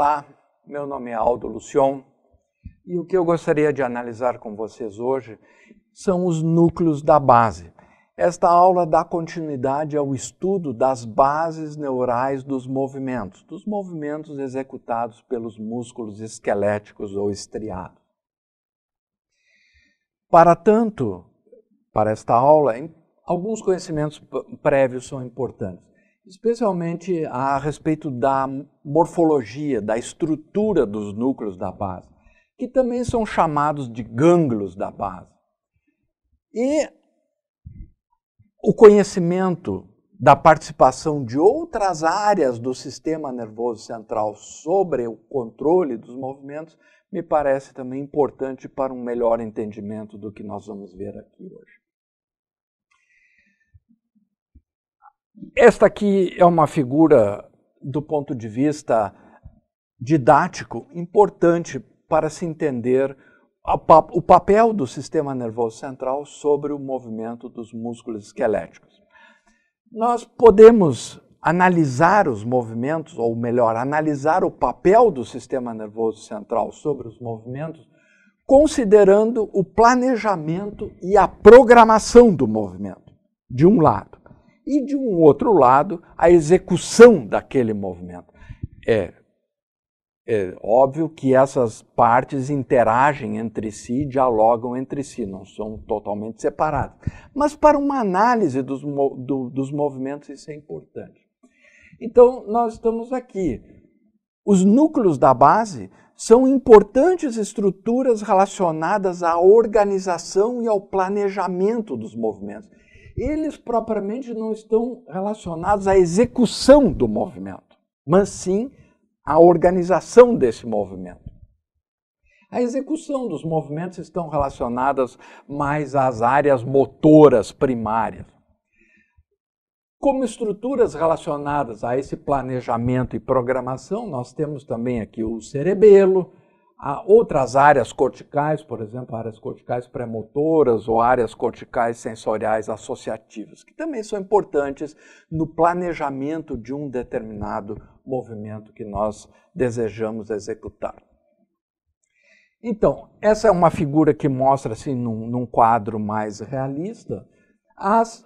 Olá, meu nome é Aldo Lucion e o que eu gostaria de analisar com vocês hoje são os núcleos da base. Esta aula dá continuidade ao estudo das bases neurais dos movimentos, dos movimentos executados pelos músculos esqueléticos ou estriados. Para tanto, para esta aula, alguns conhecimentos prévios são importantes especialmente a respeito da morfologia, da estrutura dos núcleos da base, que também são chamados de gânglios da base. E o conhecimento da participação de outras áreas do sistema nervoso central sobre o controle dos movimentos me parece também importante para um melhor entendimento do que nós vamos ver aqui hoje. Esta aqui é uma figura, do ponto de vista didático, importante para se entender o papel do sistema nervoso central sobre o movimento dos músculos esqueléticos. Nós podemos analisar os movimentos, ou melhor, analisar o papel do sistema nervoso central sobre os movimentos, considerando o planejamento e a programação do movimento, de um lado e, de um outro lado, a execução daquele movimento. É, é óbvio que essas partes interagem entre si, dialogam entre si, não são totalmente separadas. Mas para uma análise dos, do, dos movimentos isso é importante. Então, nós estamos aqui. Os núcleos da base são importantes estruturas relacionadas à organização e ao planejamento dos movimentos eles propriamente não estão relacionados à execução do movimento, mas sim à organização desse movimento. A execução dos movimentos estão relacionadas mais às áreas motoras primárias. Como estruturas relacionadas a esse planejamento e programação, nós temos também aqui o cerebelo, Há outras áreas corticais, por exemplo, áreas corticais pré-motoras ou áreas corticais sensoriais associativas, que também são importantes no planejamento de um determinado movimento que nós desejamos executar. Então, essa é uma figura que mostra, assim, num, num quadro mais realista, as,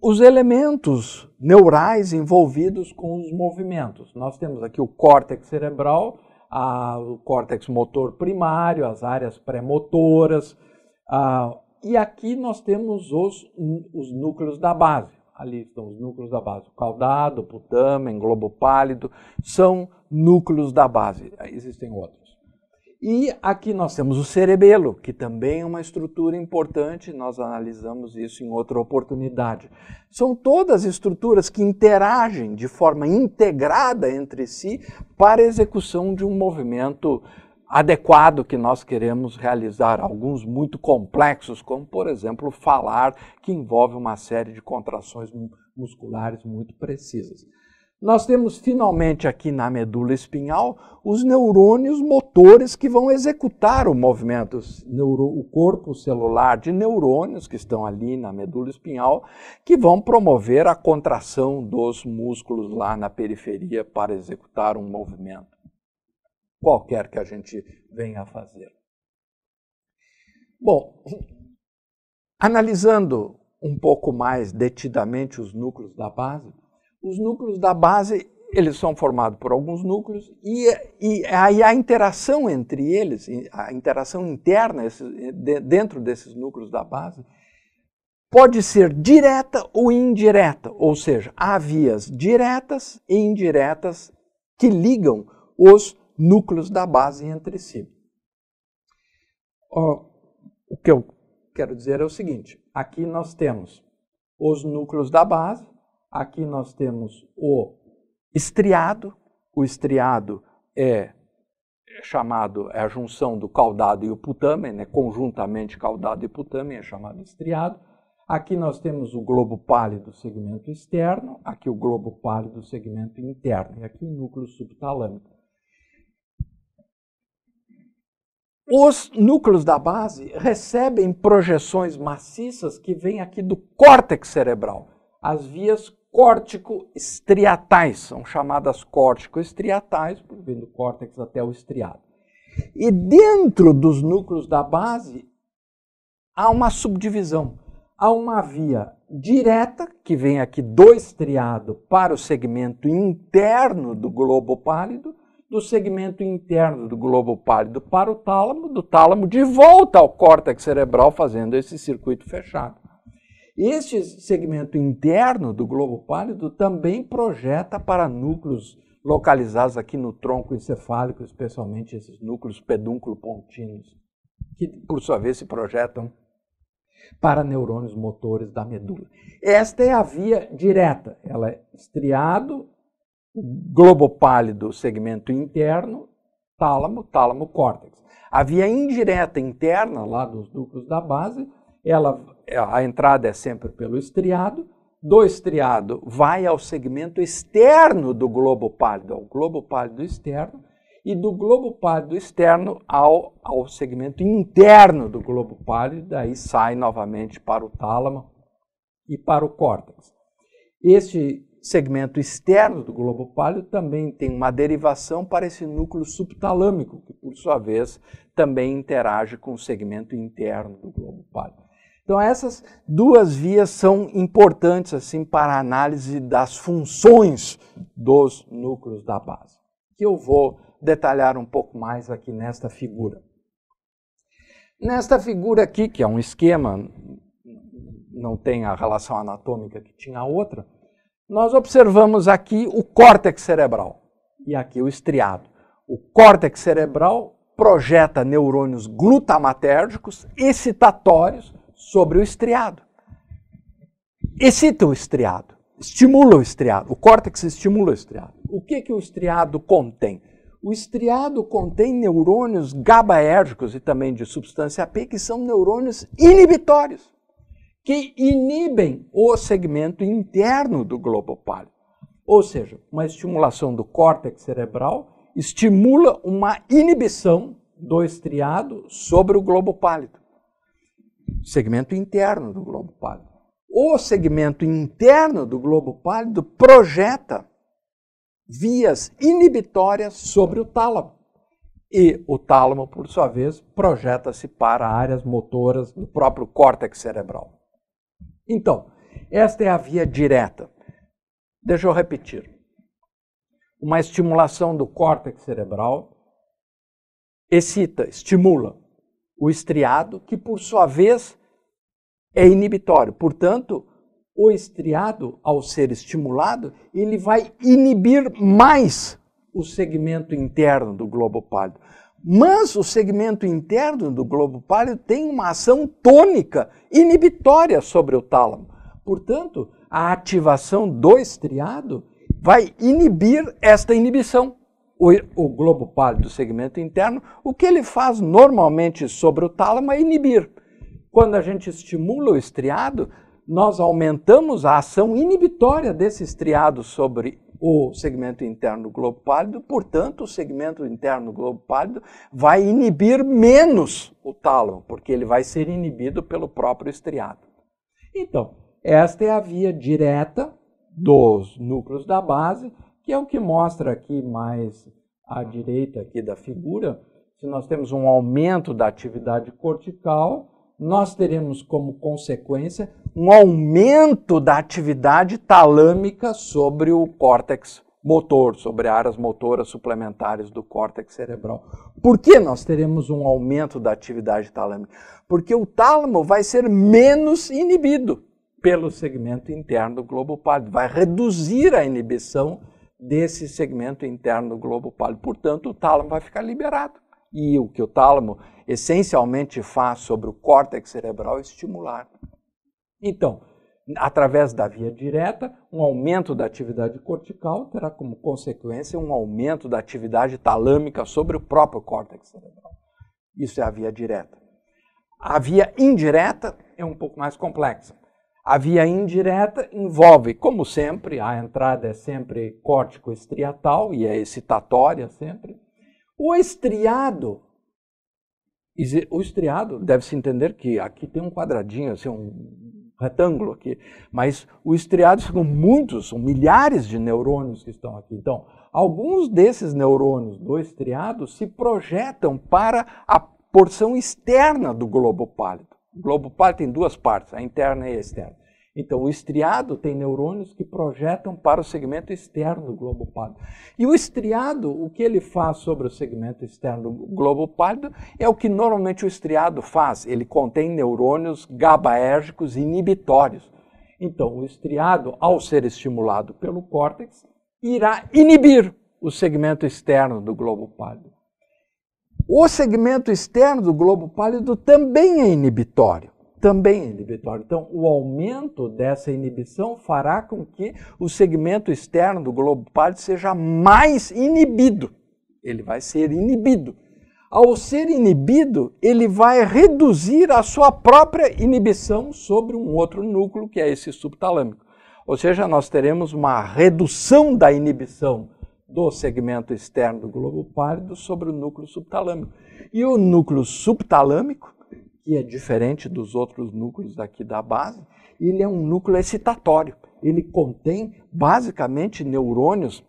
os elementos neurais envolvidos com os movimentos. Nós temos aqui o córtex cerebral, a, o córtex motor primário, as áreas pré-motoras. e aqui nós temos os, os núcleos da base. Ali estão os núcleos da base. O caudado, o putamen, globo pálido, são núcleos da base. Existem outros. E aqui nós temos o cerebelo, que também é uma estrutura importante, nós analisamos isso em outra oportunidade. São todas estruturas que interagem de forma integrada entre si para a execução de um movimento adequado que nós queremos realizar, alguns muito complexos, como por exemplo falar, que envolve uma série de contrações musculares muito precisas nós temos finalmente aqui na medula espinhal os neurônios motores que vão executar o movimento, o corpo celular de neurônios que estão ali na medula espinhal, que vão promover a contração dos músculos lá na periferia para executar um movimento, qualquer que a gente venha a fazer. Bom, analisando um pouco mais detidamente os núcleos da base, os núcleos da base, eles são formados por alguns núcleos e, e aí a interação entre eles, a interação interna esse, dentro desses núcleos da base, pode ser direta ou indireta, ou seja, há vias diretas e indiretas que ligam os núcleos da base entre si. O que eu quero dizer é o seguinte: aqui nós temos os núcleos da base, Aqui nós temos o estriado. O estriado é chamado, é a junção do caudado e o putamen, né? conjuntamente caudado e putamen é chamado estriado. Aqui nós temos o globo pálido segmento externo, aqui o globo pálido segmento interno e aqui o núcleo subtalâmico. Os núcleos da base recebem projeções maciças que vêm aqui do córtex cerebral. As vias córtico-estriatais, são chamadas córtico-estriatais, por vir do córtex até o estriado. E dentro dos núcleos da base há uma subdivisão, há uma via direta que vem aqui do estriado para o segmento interno do globo pálido, do segmento interno do globo pálido para o tálamo, do tálamo de volta ao córtex cerebral fazendo esse circuito fechado. Este segmento interno do globo pálido também projeta para núcleos localizados aqui no tronco encefálico, especialmente esses núcleos pedúnculo-pontinos, que por sua vez se projetam para neurônios motores da medula. Esta é a via direta, ela é estriado, globo pálido, segmento interno, tálamo, tálamo córtex. A via indireta interna, lá dos núcleos da base, ela é, a entrada é sempre pelo estriado, do estriado vai ao segmento externo do globo pálido, ao globo pálido externo, e do globo pálido externo ao, ao segmento interno do globo pálido, daí sai novamente para o tálamo e para o córtex. Este segmento externo do globo pálido também tem uma derivação para esse núcleo subtalâmico, que por sua vez também interage com o segmento interno do globo pálido. Então essas duas vias são importantes assim para a análise das funções dos núcleos da base, que eu vou detalhar um pouco mais aqui nesta figura. Nesta figura aqui, que é um esquema, não tem a relação anatômica que tinha a outra, nós observamos aqui o córtex cerebral e aqui o estriado. O córtex cerebral projeta neurônios glutamatérgicos excitatórios sobre o estriado. Excita o estriado, estimula o estriado, o córtex estimula o estriado. O que, que o estriado contém? O estriado contém neurônios gabaérgicos e também de substância P, que são neurônios inibitórios, que inibem o segmento interno do globo pálido. Ou seja, uma estimulação do córtex cerebral estimula uma inibição do estriado sobre o globo pálido segmento interno do globo pálido. O segmento interno do globo pálido projeta vias inibitórias sobre o tálamo. E o tálamo, por sua vez, projeta-se para áreas motoras do próprio córtex cerebral. Então, esta é a via direta. Deixa eu repetir. Uma estimulação do córtex cerebral excita, estimula o estriado, que por sua vez é inibitório. Portanto, o estriado, ao ser estimulado, ele vai inibir mais o segmento interno do globo pálido. Mas o segmento interno do globo pálido tem uma ação tônica inibitória sobre o tálamo. Portanto, a ativação do estriado vai inibir esta inibição o, o globo pálido segmento interno, o que ele faz normalmente sobre o tálamo é inibir. Quando a gente estimula o estriado, nós aumentamos a ação inibitória desse estriado sobre o segmento interno do globo pálido, portanto, o segmento interno do globo pálido vai inibir menos o tálamo, porque ele vai ser inibido pelo próprio estriado. Então, esta é a via direta dos núcleos da base, que é o que mostra aqui mais à direita aqui da figura, se nós temos um aumento da atividade cortical, nós teremos como consequência um aumento da atividade talâmica sobre o córtex motor, sobre áreas motoras suplementares do córtex cerebral. Por que nós teremos um aumento da atividade talâmica? Porque o tálamo vai ser menos inibido pelo segmento interno do globo pálido, vai reduzir a inibição desse segmento interno do globo pálido. Portanto, o tálamo vai ficar liberado. E o que o tálamo essencialmente faz sobre o córtex cerebral é estimular. Então, através da via direta, um aumento da atividade cortical terá como consequência um aumento da atividade talâmica sobre o próprio córtex cerebral. Isso é a via direta. A via indireta é um pouco mais complexa. A via indireta envolve, como sempre, a entrada é sempre córtico-estriatal e é excitatória sempre. O estriado, o estriado deve-se entender que aqui tem um quadradinho, assim, um retângulo aqui, mas o estriado são muitos, são milhares de neurônios que estão aqui. Então, alguns desses neurônios do estriado se projetam para a porção externa do globo pálido. O globo pálido tem duas partes, a interna e a externa. Então, o estriado tem neurônios que projetam para o segmento externo do globo pálido. E o estriado, o que ele faz sobre o segmento externo do globo pálido é o que normalmente o estriado faz. Ele contém neurônios gabaérgicos inibitórios. Então, o estriado, ao ser estimulado pelo córtex, irá inibir o segmento externo do globo pálido. O segmento externo do globo pálido também é inibitório. Também é inibitório. Então, o aumento dessa inibição fará com que o segmento externo do globo pálido seja mais inibido. Ele vai ser inibido. Ao ser inibido, ele vai reduzir a sua própria inibição sobre um outro núcleo, que é esse subtalâmico. Ou seja, nós teremos uma redução da inibição do segmento externo do globo pálido sobre o núcleo subtalâmico. E o núcleo subtalâmico, que é diferente dos outros núcleos aqui da base, ele é um núcleo excitatório. Ele contém basicamente neurônios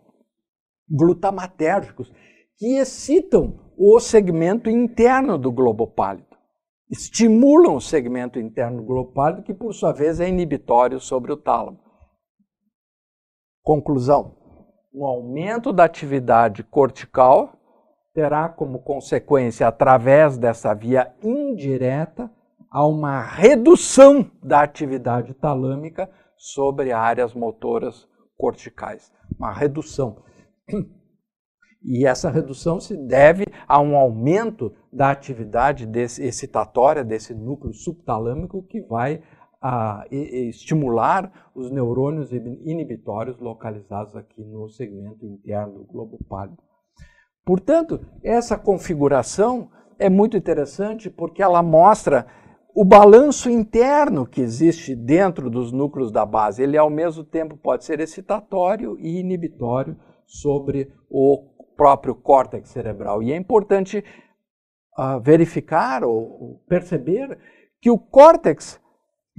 glutamatérgicos que excitam o segmento interno do globo pálido estimulam o segmento interno pálido que por sua vez é inibitório sobre o tálamo. Conclusão: um aumento da atividade cortical terá como consequência, através dessa via indireta, a uma redução da atividade talâmica sobre áreas motoras corticais. Uma redução. E essa redução se deve a um aumento da atividade desse, excitatória desse núcleo subtalâmico que vai a, estimular os neurônios inibitórios localizados aqui no segmento interno do globo pálido. Portanto, essa configuração é muito interessante porque ela mostra o balanço interno que existe dentro dos núcleos da base. Ele, ao mesmo tempo, pode ser excitatório e inibitório sobre o próprio córtex cerebral. E é importante uh, verificar ou perceber que o córtex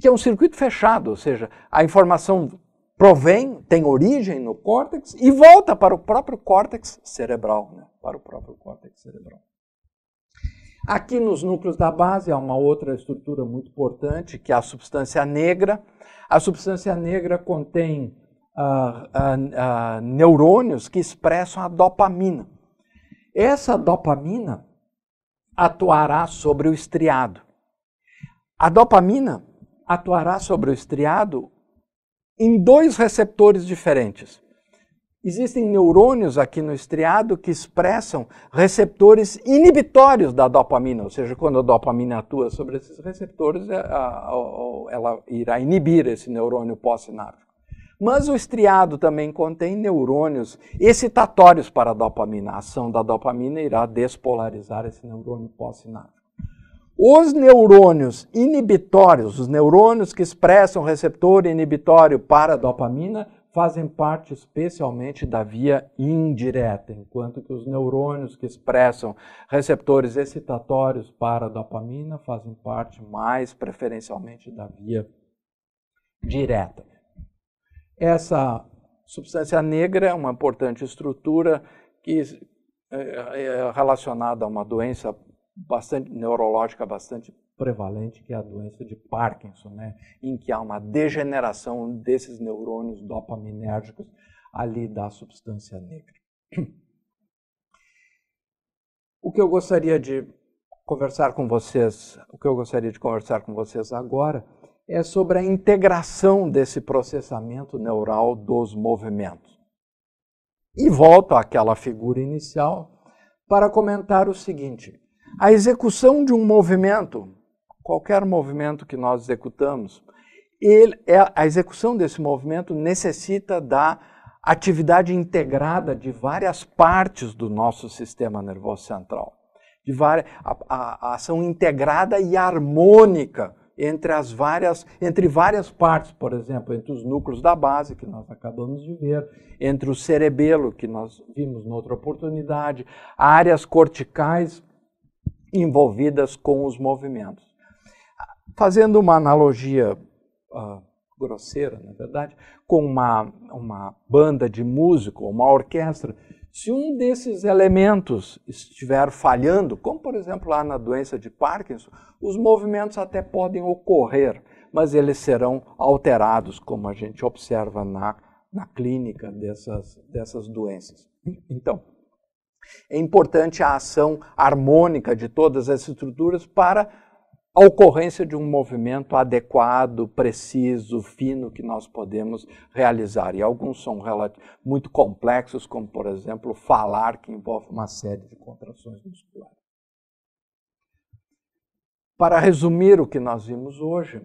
que é um circuito fechado, ou seja, a informação provém, tem origem no córtex e volta para o próprio córtex cerebral, né? para o próprio córtex cerebral. Aqui nos núcleos da base há uma outra estrutura muito importante, que é a substância negra. A substância negra contém ah, ah, ah, neurônios que expressam a dopamina. Essa dopamina atuará sobre o estriado. A dopamina atuará sobre o estriado em dois receptores diferentes. Existem neurônios aqui no estriado que expressam receptores inibitórios da dopamina, ou seja, quando a dopamina atua sobre esses receptores, é, ela irá inibir esse neurônio pós-sináptico. Mas o estriado também contém neurônios excitatórios para a dopamina. A ação da dopamina irá despolarizar esse neurônio pós-sináptico. Os neurônios inibitórios, os neurônios que expressam receptor inibitório para a dopamina, fazem parte especialmente da via indireta, enquanto que os neurônios que expressam receptores excitatórios para a dopamina fazem parte mais preferencialmente da via direta. Essa substância negra é uma importante estrutura que eh, é relacionada a uma doença bastante neurológica bastante prevalente, que é a doença de Parkinson, né? em que há uma degeneração desses neurônios dopaminérgicos ali da substância negra. O que eu gostaria de conversar com vocês, o que eu gostaria de conversar com vocês agora é sobre a integração desse processamento neural dos movimentos. E volto àquela figura inicial para comentar o seguinte: a execução de um movimento, qualquer movimento que nós executamos, ele, é, a execução desse movimento necessita da atividade integrada de várias partes do nosso sistema nervoso central, de várias, a, a, a ação integrada e harmônica entre as várias, entre várias partes, por exemplo, entre os núcleos da base que nós acabamos de ver, entre o cerebelo que nós vimos noutra oportunidade, áreas corticais envolvidas com os movimentos. Fazendo uma analogia uh, grosseira, na verdade, com uma, uma banda de músico, uma orquestra, se um desses elementos estiver falhando, como por exemplo lá na doença de Parkinson, os movimentos até podem ocorrer, mas eles serão alterados, como a gente observa na, na clínica dessas, dessas doenças. Então, é importante a ação harmônica de todas as estruturas para a ocorrência de um movimento adequado, preciso, fino que nós podemos realizar. E alguns são muito complexos, como, por exemplo, falar, que envolve uma série de contrações musculares. Para resumir o que nós vimos hoje,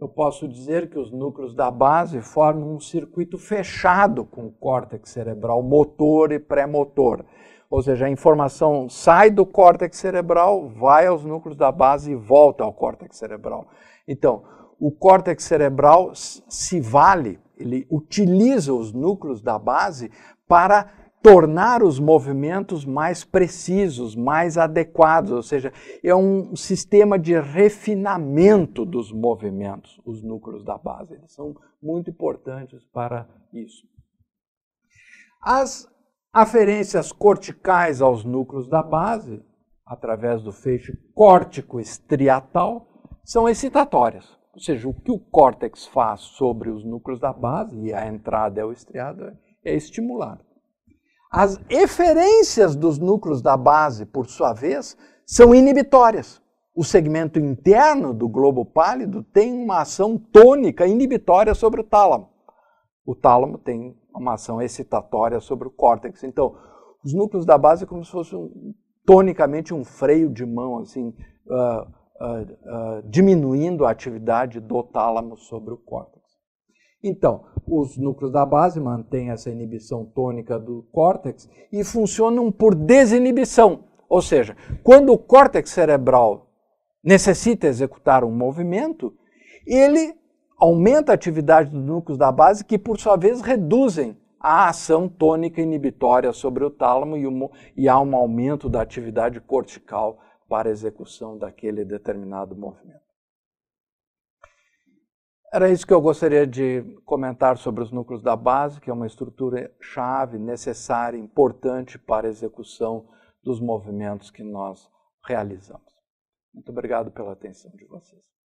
eu posso dizer que os núcleos da base formam um circuito fechado com o córtex cerebral motor e pré-motor. Ou seja, a informação sai do córtex cerebral, vai aos núcleos da base e volta ao córtex cerebral. Então, o córtex cerebral se vale, ele utiliza os núcleos da base para tornar os movimentos mais precisos, mais adequados, ou seja, é um sistema de refinamento dos movimentos, os núcleos da base. Eles são muito importantes para isso. As aferências corticais aos núcleos da base, através do feixe córtico estriatal, são excitatórias. Ou seja, o que o córtex faz sobre os núcleos da base, e a entrada é o estriado, é estimular. As eferências dos núcleos da base, por sua vez, são inibitórias. O segmento interno do globo pálido tem uma ação tônica inibitória sobre o tálamo. O tálamo tem uma ação excitatória sobre o córtex. Então, os núcleos da base é como se fosse um, tonicamente um freio de mão, assim, uh, uh, uh, diminuindo a atividade do tálamo sobre o córtex. Então, os núcleos da base mantêm essa inibição tônica do córtex e funcionam por desinibição. Ou seja, quando o córtex cerebral necessita executar um movimento, ele aumenta a atividade dos núcleos da base, que por sua vez reduzem a ação tônica inibitória sobre o tálamo e, e há um aumento da atividade cortical para execução daquele determinado movimento. Era isso que eu gostaria de comentar sobre os núcleos da base, que é uma estrutura chave, necessária, importante para a execução dos movimentos que nós realizamos. Muito obrigado pela atenção de vocês.